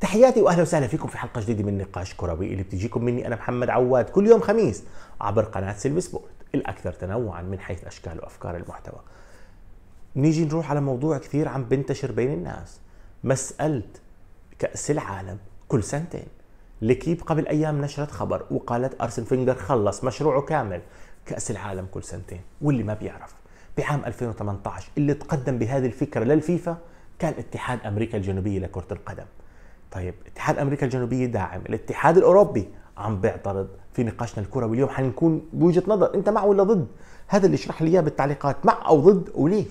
تحياتي واهلا وسهلا فيكم في حلقه جديده من نقاش كروي اللي بتجيكم مني انا محمد عواد كل يوم خميس عبر قناه سيلفي سبورت الاكثر تنوعا من حيث اشكال وافكار المحتوى. نيجي نروح على موضوع كثير عم بنتشر بين الناس مساله كاس العالم كل سنتين. لكيب قبل ايام نشرت خبر وقالت ارسن فينجر خلص مشروعه كامل كاس العالم كل سنتين واللي ما بيعرف بعام 2018 اللي تقدم بهذه الفكره للفيفا كان اتحاد امريكا الجنوبيه لكره القدم طيب اتحاد امريكا الجنوبيه داعم الاتحاد الاوروبي عم بيعترض في نقاشنا الكروي اليوم حنكون بوجهه نظر انت مع ولا ضد هذا اللي اشرح لي اياه بالتعليقات مع او ضد وليش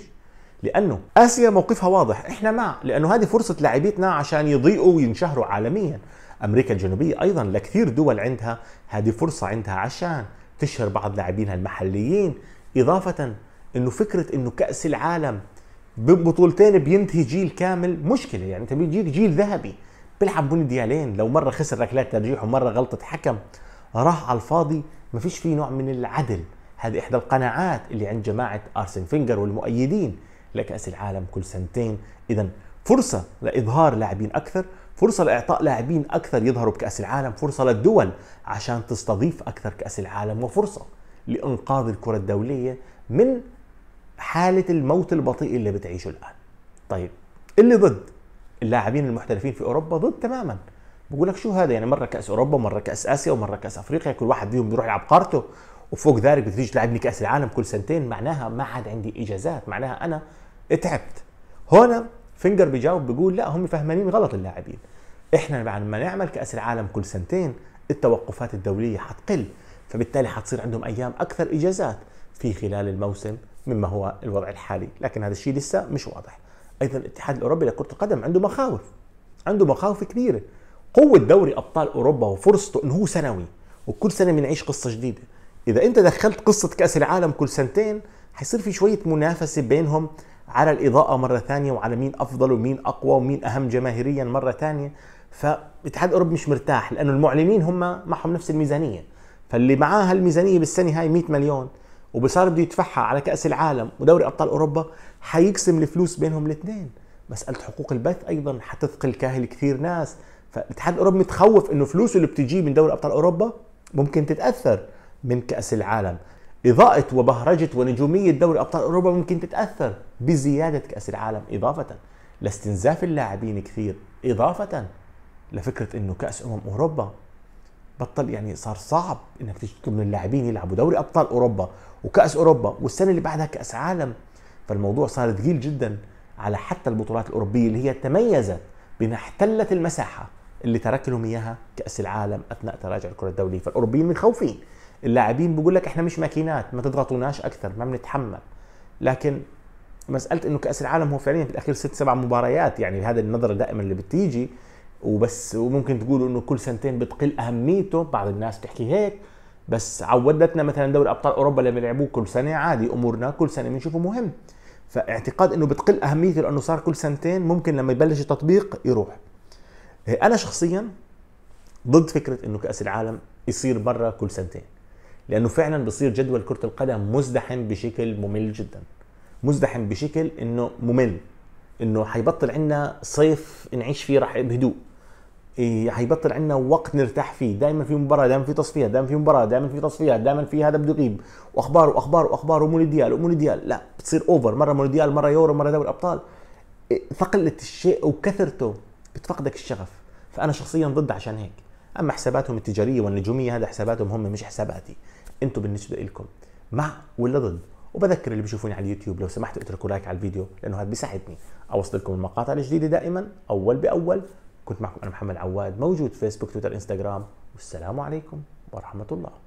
لانه اسيا موقفها واضح احنا مع لانه هذه فرصه لاعبيتنا عشان يضيئوا وينشهروا عالميا امريكا الجنوبيه ايضا لكثير دول عندها هذه فرصه عندها عشان تشهر بعض لاعبينها المحليين اضافه انه فكره انه كاس العالم ببطولتين بينتهي جيل كامل مشكله يعني انت بيجيك جيل ذهبي بيلعب بين ديالين لو مره خسر ركلات ترجيح ومره غلطه حكم راح على الفاضي ما فيش فيه نوع من العدل هذه احدى القناعات اللي عند جماعه ارسن فينجر والمؤيدين لكاس العالم كل سنتين اذا فرصه لاظهار لاعبين اكثر فرصه لاعطاء لاعبين اكثر يظهروا بكاس العالم فرصه للدول عشان تستضيف اكثر كاس العالم وفرصه لانقاذ الكره الدوليه من حاله الموت البطيء اللي بتعيشه الان طيب اللي ضد اللاعبين المحترفين في اوروبا ضد تماما بقول لك شو هذا يعني مره كاس اوروبا ومره كاس اسيا ومره كاس افريقيا كل واحد فيهم بيروح يلعب قارته وفوق ذلك بتيجي تلعبني كاس العالم كل سنتين معناها ما عاد عندي اجازات معناها انا تعبت هنا فينجر بيجاوب بيقول لا هم فهمانين غلط اللاعبين احنا بعد ما نعمل كاس العالم كل سنتين التوقفات الدوليه حتقل فبالتالي حتصير عندهم ايام اكثر اجازات في خلال الموسم مما هو الوضع الحالي لكن هذا الشيء لسه مش واضح ايضا الاتحاد الاوروبي لكره القدم عنده مخاوف عنده مخاوف كبيره قوه دوري ابطال اوروبا وفرصته انه هو سنوي وكل سنه بنعيش قصه جديده اذا انت دخلت قصه كاس العالم كل سنتين حيصير في شويه منافسه بينهم على الاضاءه مره ثانيه وعلى مين افضل ومين اقوى ومين اهم جماهيريا مره ثانيه فالاتحاد الاوروبي مش مرتاح لانه المعلمين هم معهم نفس الميزانيه فاللي معاه هالميزانيه بالسنه هاي 100 مليون وبصار بده يدفعها على كاس العالم ودوري ابطال اوروبا حيقسم الفلوس بينهم الاثنين مساله حقوق البث ايضا حتثقل كاهل كثير ناس فالاتحاد الاوروبي متخوف انه فلوسه اللي بتجي من دوري ابطال اوروبا ممكن تتاثر من كاس العالم إضاءة وبهرجة ونجومية دوري أبطال أوروبا ممكن تتأثر بزيادة كأس العالم إضافة لاستنزاف اللاعبين كثير إضافة لفكرة أنه كأس أمم أوروبا بطل يعني صار صعب انك تشتكي من اللاعبين يلعبوا دوري ابطال اوروبا وكاس اوروبا والسنه اللي بعدها كاس عالم فالموضوع صار ثقيل جدا على حتى البطولات الاوروبيه اللي هي تميزت بانها احتلت المساحه اللي ترك لهم اياها كاس العالم اثناء تراجع الكره الدوليه فالاوروبيين متخوفين اللاعبين بيقول لك احنا مش ماكينات ما تضغطوناش اكثر ما بنتحمل لكن مساله انه كاس العالم هو فعليا في الاخير ست سبع مباريات يعني هذا النظره دائما اللي بتيجي وبس وممكن تقولوا انه كل سنتين بتقل اهميته بعض الناس بتحكي هيك بس عودتنا مثلا دوري ابطال اوروبا لما يلعبوه كل سنه عادي امورنا كل سنه بنشوفه مهم فاعتقاد انه بتقل اهميته لانه صار كل سنتين ممكن لما يبلش التطبيق يروح انا شخصيا ضد فكره انه كاس العالم يصير برا كل سنتين لانه فعلا بصير جدول كره القدم مزدحم بشكل ممل جدا مزدحم بشكل انه ممل انه حيبطل عندنا صيف نعيش فيه راح بهدوء حيبطل إيه، عندنا وقت نرتاح فيه دائما في مباراه دائما في تصفيات دائما في مباراه دائما في تصفيات دائما في هذا بده يغيب واخبار واخبار واخبار ومونديال ومونديال لا بتصير اوفر مره مونديال مره يورو مره دوري ابطال إيه، ثقله الشيء وكثرته بتفقدك الشغف فانا شخصيا ضد عشان هيك اما حساباتهم التجاريه والنجوميه هذا حساباتهم هم مش حساباتي انتم بالنسبه لكم مع ولا ضد وبذكر اللي بيشوفوني على اليوتيوب لو سمحتوا اتركوا لايك على الفيديو لانه هذا بيساعدني اوصل لكم المقاطع الجديده دائما اول باول كنت معكم انا محمد عواد موجود فيسبوك تويتر انستغرام والسلام عليكم ورحمه الله